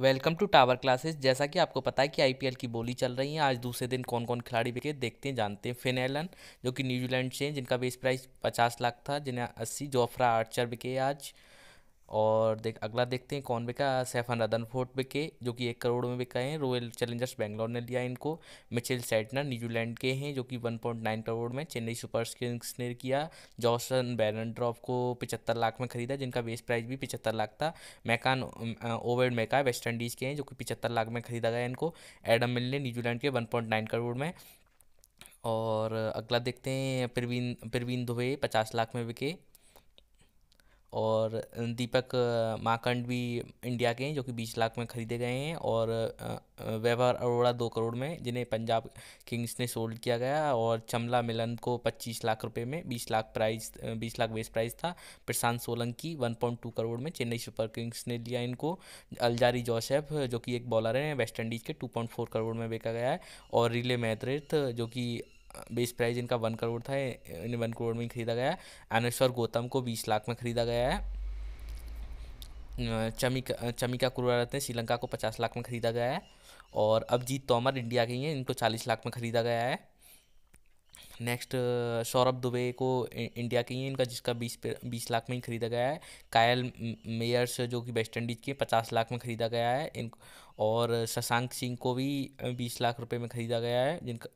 welcome to tower classes जैसा कि आपको पता है कि आईपीएल की बोली चल रही है आज दूसरे दिन कौन कौन खिलाड़ी बिके देखते हैं जानते हैं फिनेलन जो कि न्यूजीलैंड से हैं जिनका बेस प्राइस पचास लाख था जिन्हें अस्सी जोफ्रा आर्चर बिके आज और देख अगला देखते हैं कौन बिका सैफन रदन फोर्ट बिके जो कि एक करोड़ में बिका है रॉयल चैलेंजर्स बैंगलोर ने लिया इनको मिचेल सेटनर न्यूजीलैंड के हैं जो कि वन पॉइंट नाइन करोड़ में चेन्नई सुपर किंग्स ने किया जॉसन बैरन को पिचहत्तर लाख में खरीदा जिनका बेस प्राइस भी पिचहत्तर लाख था मैकान ओवेड मैका वेस्ट इंडीज़ के हैं जो कि पिचहत्तर लाख में खरीदा गया इनको एडम मिल ने न्यूजीलैंड के वन पॉइंट नाइन करोड़ में और अगला देखते हैं प्रवीण प्रवीण दुबे पचास लाख में बिके और दीपक माकंड भी इंडिया के हैं जो कि बीस लाख में खरीदे गए हैं और वैभव अरोड़ा दो करोड़ में जिन्हें पंजाब किंग्स ने सोल्ड किया गया और चमला मिलन को पच्चीस लाख रुपए में बीस लाख प्राइस बीस लाख बेस प्राइस था Prashant Solanki one point two crore में चेन्नई सुपर किंग्स ने लिया इनको अलजारी जोसेफ जो कि एक बॉलर हैं वेस्ट इंडीज़ के टू पॉइंट फोर करोड़ में बेचा गया है और रिले मैद्रित जो कि बेस प्राइस इनका वन करोड़ था इन्हें वन करोड़ में खरीदा गया है अनेश्वर गौतम को बीस लाख में खरीदा गया है चमिका चमिका रत्न श्रीलंका को पचास लाख में खरीदा गया है और अभिजीत तोमर इंडिया के ही हैं इनको चालीस लाख में खरीदा गया है नेक्स्ट सौरभ दुबे को इंडिया के ही हैं इनका जिसका बीस बीस लाख में ही खरीदा गया है कायल मेयर्स जो कि वेस्ट इंडीज़ के पचास लाख में खरीदा गया है इन और शशांक सिंह को भी बीस लाख रुपए में खरीदा गया है जिनका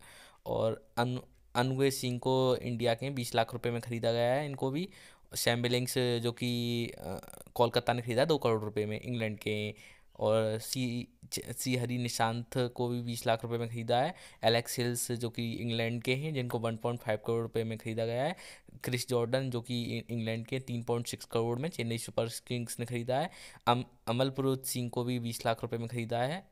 और अन अनवे सिंह को इंडिया के बीस लाख रुपए में ख़रीदा गया है इनको भी सैम बिलिंग्स जो कि कोलकाता ने खरीदा दो करोड़ रुपए में इंग्लैंड के और सी सी हरी निशांत को भी बीस लाख रुपए में ख़रीदा है एलेक्स हिल्स जो कि इंग्लैंड के हैं जिनको वन पॉइंट फाइव करोड़ रुपए में ख़रीदा गया है क्रिस जॉर्डन जो कि इंग्लैंड के तीन पॉइंट सिक्स करोड़ में चेन्नई सुपर किंग्स ने ख़रीदा है अम अमलप्रोत सिंह को भी बीस लाख रुपए में ख़रीदा है